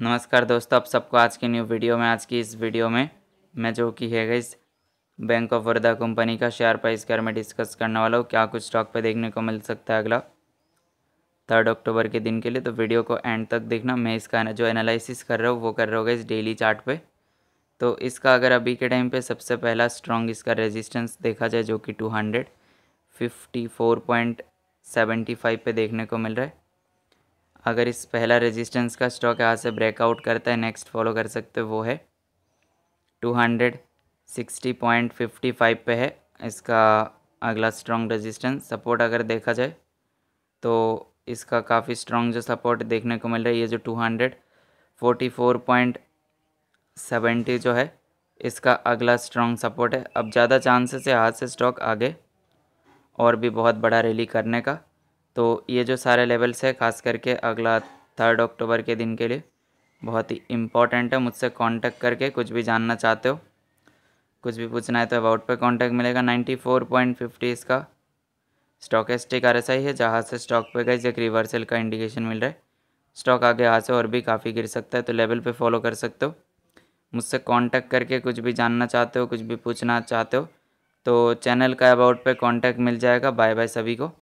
नमस्कार दोस्तों आप सबको आज की न्यू वीडियो में आज की इस वीडियो में मैं जो कि है गई बैंक ऑफ बड़ौदा कंपनी का शेयर प्राइस के में डिस्कस करने वाला हूँ क्या कुछ स्टॉक पे देखने को मिल सकता है अगला थर्ड अक्टूबर के दिन के लिए तो वीडियो को एंड तक देखना मैं इसका जो एनालिसिस कर रहा हूँ वो कर रहा होगा इस डेली चार्ट पे तो इसका अगर अभी के टाइम पर सबसे पहला स्ट्रॉन्ग इसका रेजिस्टेंस देखा जाए जो कि two hundred fifty four point seventy five पे देखने को मिल रहा है अगर इस पहला रेजिस्टेंस का स्टॉक यहाँ से ब्रेकआउट करता है नेक्स्ट फॉलो कर सकते हो वो है two hundred sixty point fifty five पे है इसका अगला स्ट्रॉन्ग रेजिस्टेंस सपोर्ट अगर देखा जाए तो इसका काफ़ी स्ट्रॉन्ग जो सपोर्ट देखने को मिल रहा है ये जो two hundred forty four point seventy जो है इसका अगला स्ट्रॉन्ग सपोर्ट है अब ज़्यादा चांसेस है हाथ से स्टॉक आगे और भी बहुत बड़ा रैली करने का तो ये जो सारे लेवल्स है ख़ास करके अगला थर्ड अक्टूबर के दिन के लिए बहुत ही इम्पॉर्टेंट है मुझसे कांटेक्ट करके कुछ भी जानना चाहते हो कुछ भी पूछना है तो अबाउट पे कांटेक्ट मिलेगा नाइन्टी फोर पॉइंट फिफ्टी इसका स्टॉकेस्टिक आर एस आई है जहाँ से स्टॉक पे गई एक रिवर्सल का इंडिकेशन मिल रहा है स्टॉक आगे यहाँ से और भी काफ़ी गिर सकता है तो लेवल पे फॉलो कर सकते हो मुझसे कांटेक्ट करके कुछ भी जानना चाहते हो कुछ भी पूछना चाहते हो तो चैनल का अबाउट पे कांटेक्ट मिल जाएगा बाय बाय सभी को